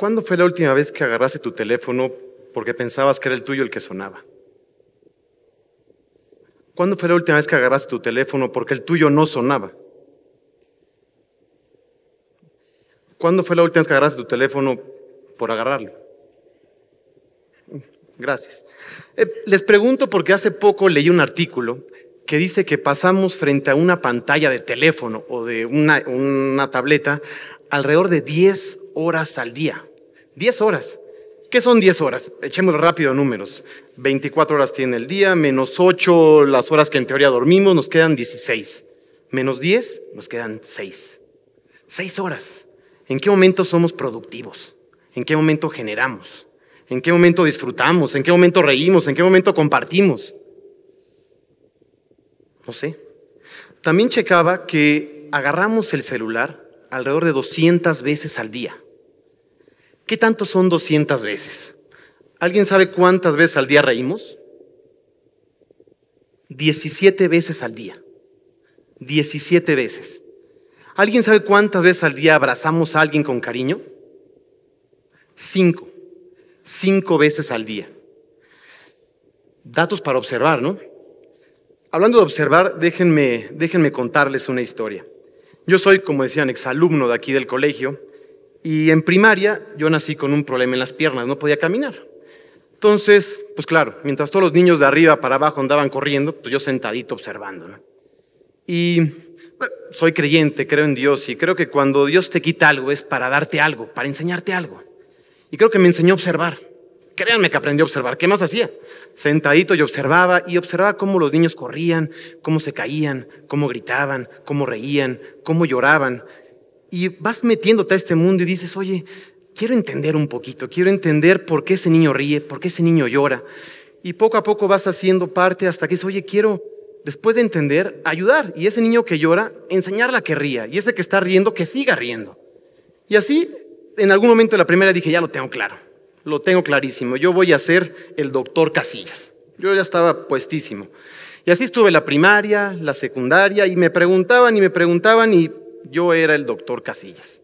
¿Cuándo fue la última vez que agarraste tu teléfono porque pensabas que era el tuyo el que sonaba? ¿Cuándo fue la última vez que agarraste tu teléfono porque el tuyo no sonaba? ¿Cuándo fue la última vez que agarraste tu teléfono por agarrarlo? Gracias. Eh, les pregunto porque hace poco leí un artículo que dice que pasamos frente a una pantalla de teléfono o de una, una tableta alrededor de 10 horas al día. 10 horas. ¿Qué son 10 horas? Echemos rápido números. 24 horas tiene el día, menos 8 las horas que en teoría dormimos, nos quedan 16. Menos 10, nos quedan 6. 6 horas. ¿En qué momento somos productivos? ¿En qué momento generamos? ¿En qué momento disfrutamos? ¿En qué momento reímos? ¿En qué momento compartimos? No sé. También checaba que agarramos el celular alrededor de 200 veces al día. ¿Qué tanto son 200 veces? ¿Alguien sabe cuántas veces al día reímos? 17 veces al día. 17 veces. ¿Alguien sabe cuántas veces al día abrazamos a alguien con cariño? Cinco. Cinco veces al día. Datos para observar, ¿no? Hablando de observar, déjenme, déjenme contarles una historia. Yo soy, como decían, exalumno de aquí del colegio y en primaria yo nací con un problema en las piernas, no podía caminar. Entonces, pues claro, mientras todos los niños de arriba para abajo andaban corriendo, pues yo sentadito observando. Y soy creyente, creo en Dios y creo que cuando Dios te quita algo es para darte algo, para enseñarte algo. Y creo que me enseñó a observar. Créanme que aprendí a observar. ¿Qué más hacía? Sentadito yo observaba y observaba cómo los niños corrían, cómo se caían, cómo gritaban, cómo reían, cómo lloraban. Y vas metiéndote a este mundo y dices, oye, quiero entender un poquito, quiero entender por qué ese niño ríe, por qué ese niño llora. Y poco a poco vas haciendo parte hasta que dices, oye, quiero, después de entender, ayudar. Y ese niño que llora, enseñarla a que ría. Y ese que está riendo, que siga riendo. Y así, en algún momento de la primera dije, ya lo tengo claro, lo tengo clarísimo. Yo voy a ser el doctor Casillas. Yo ya estaba puestísimo. Y así estuve la primaria, la secundaria, y me preguntaban y me preguntaban y yo era el doctor Casillas.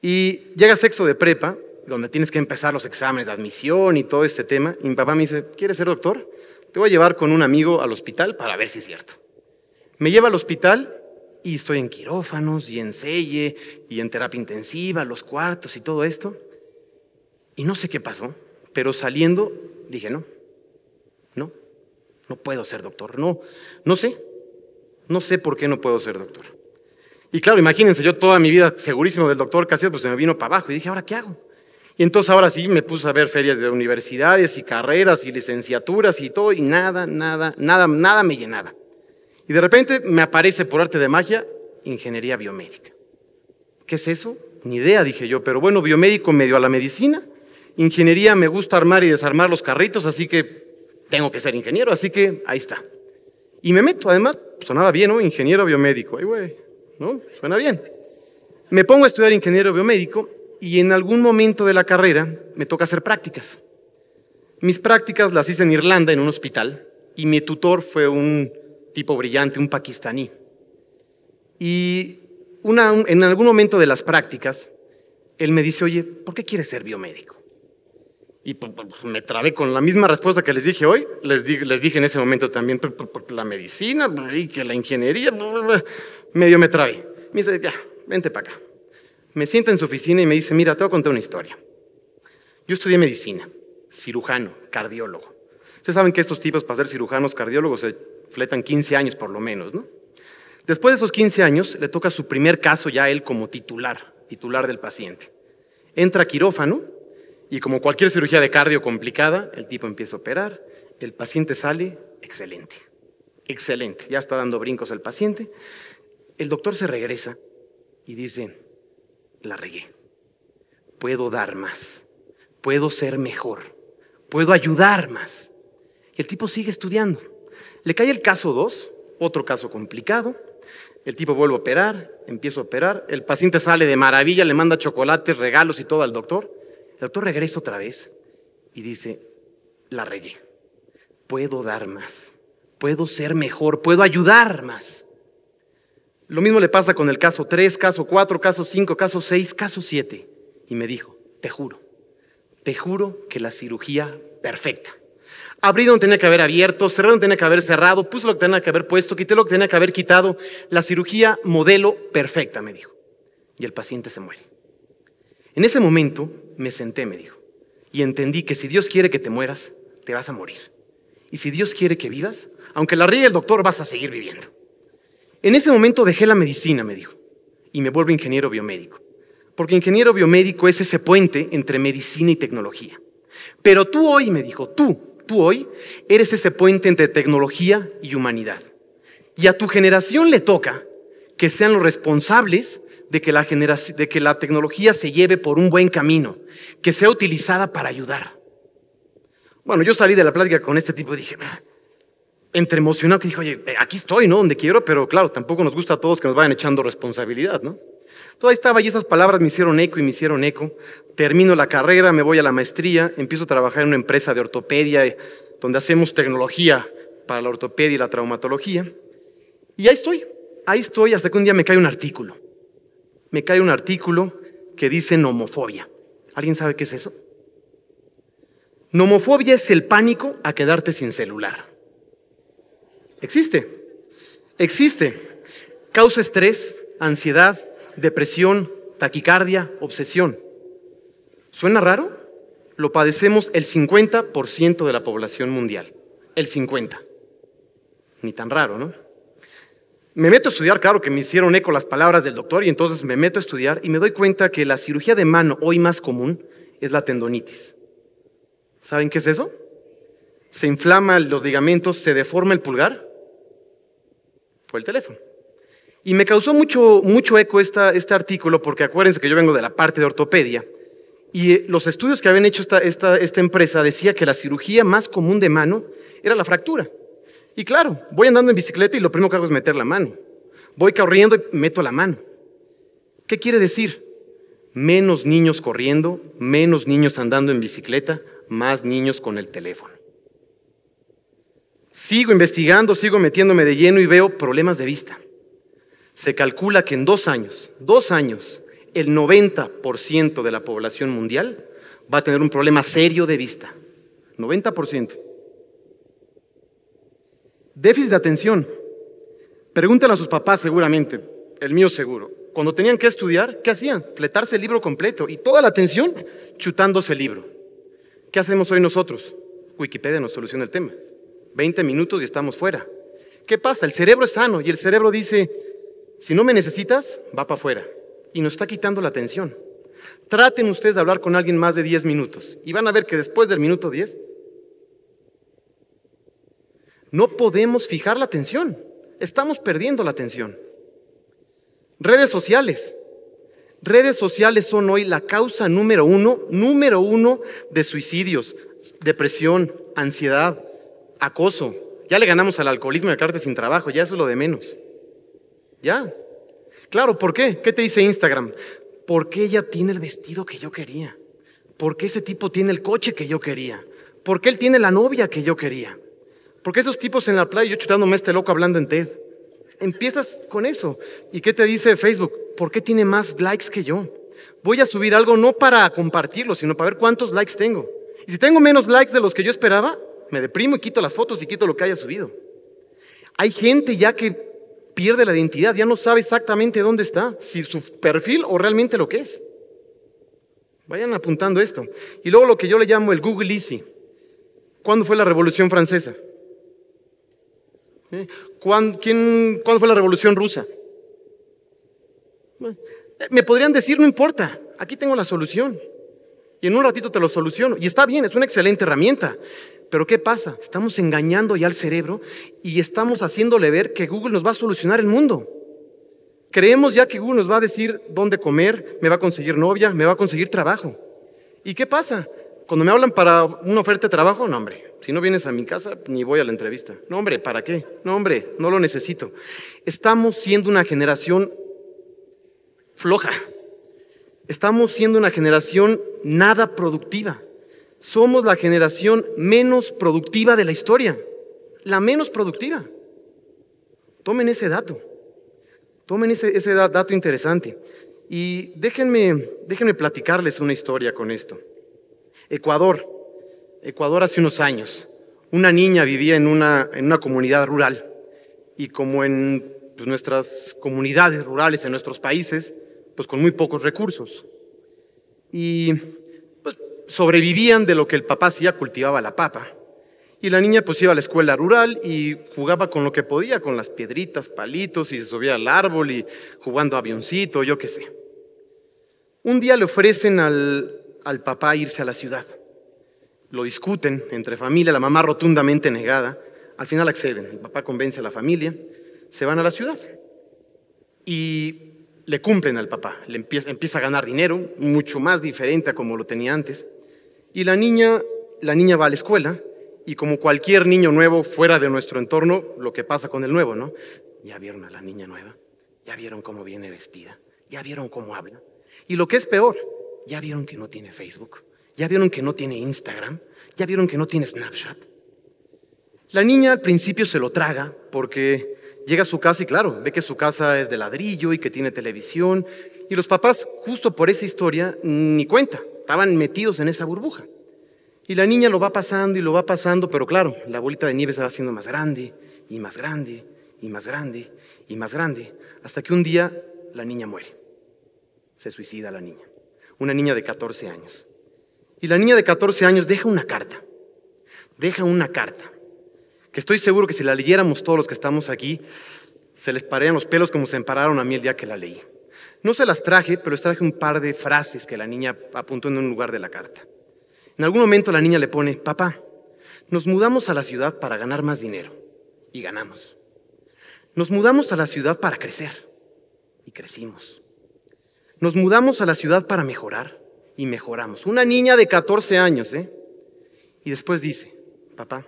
Y llega sexo de prepa, donde tienes que empezar los exámenes de admisión y todo este tema, y mi papá me dice, ¿quieres ser doctor? Te voy a llevar con un amigo al hospital para ver si es cierto. Me lleva al hospital y estoy en quirófanos y en selle y en terapia intensiva, los cuartos y todo esto. Y no sé qué pasó, pero saliendo dije, no, no, no puedo ser doctor, no, no sé, no sé por qué no puedo ser doctor. Y claro, imagínense, yo toda mi vida segurísimo del doctor Casillas, pues se me vino para abajo y dije, ¿ahora qué hago? Y entonces ahora sí me puse a ver ferias de universidades y carreras y licenciaturas y todo, y nada, nada, nada, nada me llenaba. Y de repente me aparece por arte de magia ingeniería biomédica. ¿Qué es eso? Ni idea, dije yo, pero bueno, biomédico medio a la medicina. Ingeniería me gusta armar y desarmar los carritos, así que tengo que ser ingeniero, así que ahí está. Y me meto, además, sonaba bien, ¿no? Ingeniero biomédico. Ahí güey. ¿no? Suena bien. Me pongo a estudiar ingeniero biomédico y en algún momento de la carrera me toca hacer prácticas. Mis prácticas las hice en Irlanda, en un hospital, y mi tutor fue un tipo brillante, un pakistaní. Y en algún momento de las prácticas, él me dice, oye, ¿por qué quieres ser biomédico? Y pues, pues, pues, me trabé con la misma respuesta que les dije hoy, les, dije en ese momento también, porque la medicina, y que la ingeniería, medio me trae. Me dice, ya, vente para acá. Me sienta en su oficina y me dice, mira, te voy a contar una historia. Yo estudié medicina, cirujano, cardiólogo. Ustedes saben que estos tipos para ser cirujanos cardiólogos se fletan 15 años por lo menos, ¿no? Después de esos 15 años, le toca su primer caso ya él como titular, titular del paciente. Entra quirófano y como cualquier cirugía de cardio complicada, el tipo empieza a operar, el paciente sale excelente, excelente, ya está dando brincos el paciente, el doctor se regresa y dice, la regué, puedo dar más, puedo ser mejor, puedo ayudar más. Y el tipo sigue estudiando. Le cae el caso 2, otro caso complicado. El tipo vuelve a operar, empieza a operar. El paciente sale de maravilla, le manda chocolates, regalos y todo al doctor. El doctor regresa otra vez y dice, la regué, puedo dar más, puedo ser mejor, puedo ayudar más. Lo mismo le pasa con el caso 3, caso 4, caso 5, caso 6, caso 7. Y me dijo, te juro, te juro que la cirugía perfecta. Abrí donde tenía que haber abierto, cerré donde tenía que haber cerrado, puse lo que tenía que haber puesto, quité lo que tenía que haber quitado. La cirugía modelo perfecta, me dijo. Y el paciente se muere. En ese momento me senté, me dijo, y entendí que si Dios quiere que te mueras, te vas a morir. Y si Dios quiere que vivas, aunque la riegue el doctor, vas a seguir viviendo. En ese momento dejé la medicina, me dijo, y me vuelvo ingeniero biomédico. Porque ingeniero biomédico es ese puente entre medicina y tecnología. Pero tú hoy, me dijo, tú, tú hoy, eres ese puente entre tecnología y humanidad. Y a tu generación le toca que sean los responsables de que la, generación, de que la tecnología se lleve por un buen camino, que sea utilizada para ayudar. Bueno, yo salí de la plática con este tipo y dije, entre emocionado que dijo, oye, aquí estoy, ¿no? Donde quiero, pero claro, tampoco nos gusta a todos que nos vayan echando responsabilidad, ¿no? Todo ahí estaba y esas palabras me hicieron eco y me hicieron eco. Termino la carrera, me voy a la maestría, empiezo a trabajar en una empresa de ortopedia eh, donde hacemos tecnología para la ortopedia y la traumatología. Y ahí estoy, ahí estoy hasta que un día me cae un artículo. Me cae un artículo que dice nomofobia. ¿Alguien sabe qué es eso? Nomofobia es el pánico a quedarte sin celular. Existe. Existe. Causa estrés, ansiedad, depresión, taquicardia, obsesión. ¿Suena raro? Lo padecemos el 50% de la población mundial. El 50. Ni tan raro, ¿no? Me meto a estudiar, claro que me hicieron eco las palabras del doctor y entonces me meto a estudiar y me doy cuenta que la cirugía de mano hoy más común es la tendonitis. ¿Saben qué es eso? Se inflama los ligamentos, se deforma el pulgar fue el teléfono. Y me causó mucho, mucho eco este artículo, porque acuérdense que yo vengo de la parte de ortopedia, y eh, los estudios que habían hecho esta, esta, esta empresa decía que la cirugía más común de mano era la fractura. Y claro, voy andando en bicicleta y lo primero que hago es meter la mano. Voy corriendo y meto la mano. ¿Qué quiere decir? Menos niños corriendo, menos niños andando en bicicleta, más niños con el teléfono. Sigo investigando, sigo metiéndome de lleno y veo problemas de vista. Se calcula que en dos años, dos años, el 90% de la población mundial va a tener un problema serio de vista. 90%. Déficit de atención. Pregúntale a sus papás seguramente, el mío seguro. Cuando tenían que estudiar, ¿qué hacían? Fletarse el libro completo y toda la atención chutándose el libro. ¿Qué hacemos hoy nosotros? Wikipedia nos soluciona el tema. 20 minutos y estamos fuera. ¿Qué pasa? El cerebro es sano y el cerebro dice, si no me necesitas, va para afuera. Y nos está quitando la atención. Traten ustedes de hablar con alguien más de 10 minutos y van a ver que después del minuto 10 no podemos fijar la atención. Estamos perdiendo la atención. Redes sociales. Redes sociales son hoy la causa número uno, número uno de suicidios, depresión, ansiedad, acoso. Ya le ganamos al alcoholismo y a quedarte sin trabajo, ya eso es lo de menos. Ya. Claro, ¿por qué? ¿Qué te dice Instagram? ¿Por qué ella tiene el vestido que yo quería? ¿Por qué ese tipo tiene el coche que yo quería? ¿Por qué él tiene la novia que yo quería? ¿Por qué esos tipos en la playa, yo chutándome este loco hablando en TED? Empiezas con eso. ¿Y qué te dice Facebook? ¿Por qué tiene más likes que yo? Voy a subir algo no para compartirlo, sino para ver cuántos likes tengo. Y si tengo menos likes de los que yo esperaba, me deprimo y quito las fotos y quito lo que haya subido. Hay gente ya que pierde la identidad, ya no sabe exactamente dónde está, si su perfil o realmente lo que es. Vayan apuntando esto. Y luego lo que yo le llamo el Google Easy. ¿Cuándo fue la Revolución Francesa? ¿Eh? ¿Cuándo, quién, ¿Cuándo, fue la Revolución Rusa? Eh, me podrían decir, no importa, aquí tengo la solución. Y en un ratito te lo soluciono. Y está bien, es una excelente herramienta. Pero ¿qué pasa? Estamos engañando ya al cerebro y estamos haciéndole ver que Google nos va a solucionar el mundo. Creemos ya que Google nos va a decir dónde comer, me va a conseguir novia, me va a conseguir trabajo. ¿Y qué pasa? Cuando me hablan para una oferta de trabajo, no hombre, si no vienes a mi casa ni voy a la entrevista. No hombre, ¿para qué? No hombre, no lo necesito. Estamos siendo una generación floja. Estamos siendo una generación nada productiva somos la generación menos productiva de la historia. La menos productiva. Tomen ese dato. Tomen ese, dato interesante. Y déjenme, platicarles una historia con esto. Ecuador. Ecuador hace unos años. Una niña vivía en una, comunidad rural. Y como en pues, nuestras comunidades rurales, en nuestros países, pues con muy pocos recursos. Y sobrevivían de lo que el papá hacía, cultivaba la papa. Y la niña pues iba a la escuela rural y jugaba con lo que podía, con las piedritas, palitos y se subía al árbol y jugando avioncito, yo qué sé. Un día le ofrecen al, papá irse a la ciudad. Lo discuten entre familia, la mamá rotundamente negada. Al final acceden, el papá convence a la familia, se van a la ciudad y le cumplen al papá, le empieza, empieza a ganar dinero, mucho más diferente a como lo tenía antes y la niña, la niña va a la escuela y como cualquier niño nuevo fuera de nuestro entorno, lo que pasa con el nuevo, ¿no? Ya vieron a la niña nueva, ya vieron cómo viene vestida, ya vieron cómo habla. Y lo que es peor, ya vieron que no tiene Facebook, ya vieron que no tiene Instagram, ya vieron que no tiene Snapchat. La niña al principio se lo traga porque llega a su casa y claro, ve que su casa es de ladrillo y que tiene televisión. Y los papás, justo por esa historia, ni cuenta estaban metidos en esa burbuja. Y la niña lo va pasando y lo va pasando, pero claro, la bolita de nieve se va haciendo más grande y más grande y más grande y más grande, hasta que un día la niña muere. Se suicida la niña, una niña de 14 años. Y la niña de 14 años deja una carta, deja una carta, que estoy seguro que si la leyéramos todos los que estamos aquí, se les pararían los pelos como se empararon a mí el día que la leí. No se las traje, pero les traje un par de frases que la niña apuntó en un lugar de la carta. En algún momento la niña le pone, papá, nos mudamos a la ciudad para ganar más dinero. Y ganamos. Nos mudamos a la ciudad para crecer. Y crecimos. Nos mudamos a la ciudad para mejorar. Y mejoramos. Una niña de 14 años, ¿eh? Y después dice, papá,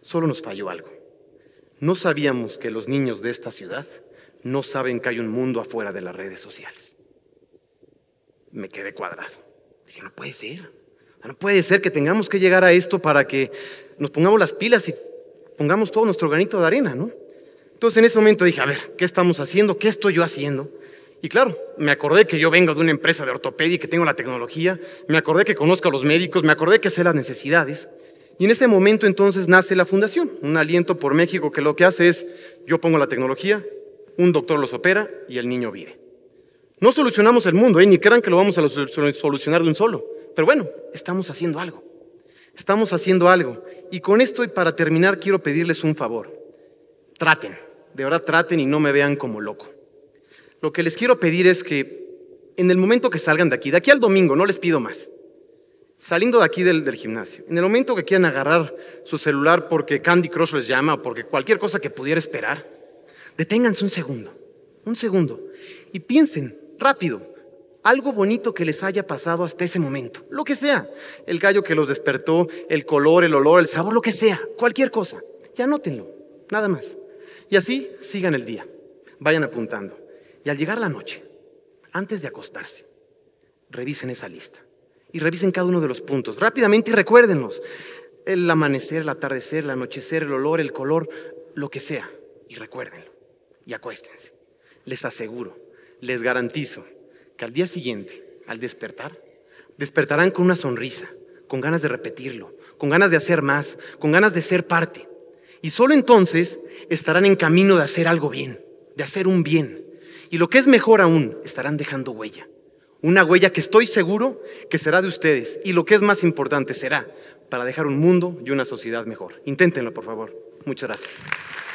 solo nos falló algo. No sabíamos que los niños de esta ciudad no saben que hay un mundo afuera de las redes sociales. Me quedé cuadrado. Dije, no puede ser. No puede ser que tengamos que llegar a esto para que nos pongamos las pilas y pongamos todo nuestro granito de arena, ¿no? Entonces en ese momento dije, a ver, ¿qué estamos haciendo? ¿Qué estoy yo haciendo? Y claro, me acordé que yo vengo de una empresa de ortopedia y que tengo la tecnología, me acordé que conozco a los médicos, me acordé que sé las necesidades. Y en ese momento entonces nace la fundación, un aliento por México que lo que hace es, yo pongo la tecnología, un doctor los opera y el niño vive. No solucionamos el mundo, ¿eh? ni crean que lo vamos a solucionar de un solo, pero bueno, estamos haciendo algo. Estamos haciendo algo. Y con esto, y para terminar, quiero pedirles un favor. Traten, de verdad traten y no me vean como loco. Lo que les quiero pedir es que en el momento que salgan de aquí, de aquí al domingo, no les pido más, saliendo de aquí del, del, gimnasio, en el momento que quieran agarrar su celular porque Candy Crush les llama o porque cualquier cosa que pudiera esperar, deténganse un segundo, un segundo, y piensen rápido algo bonito que les haya pasado hasta ese momento, lo que sea, el gallo que los despertó, el color, el olor, el sabor, lo que sea, cualquier cosa. Ya anótenlo, nada más. Y así sigan el día, vayan apuntando. Y al llegar la noche, antes de acostarse, revisen esa lista y revisen cada uno de los puntos rápidamente y recuérdenlos. El amanecer, el atardecer, el anochecer, el olor, el color, lo que sea, y recuérdenlo y acuéstense. Les aseguro, les garantizo que al día siguiente, al despertar, despertarán con una sonrisa, con ganas de repetirlo, con ganas de hacer más, con ganas de ser parte. Y solo entonces estarán en camino de hacer algo bien, de hacer un bien. Y lo que es mejor aún, estarán dejando huella. Una huella que estoy seguro que será de ustedes. Y lo que es más importante será para dejar un mundo y una sociedad mejor. Inténtenlo, por favor. Muchas gracias.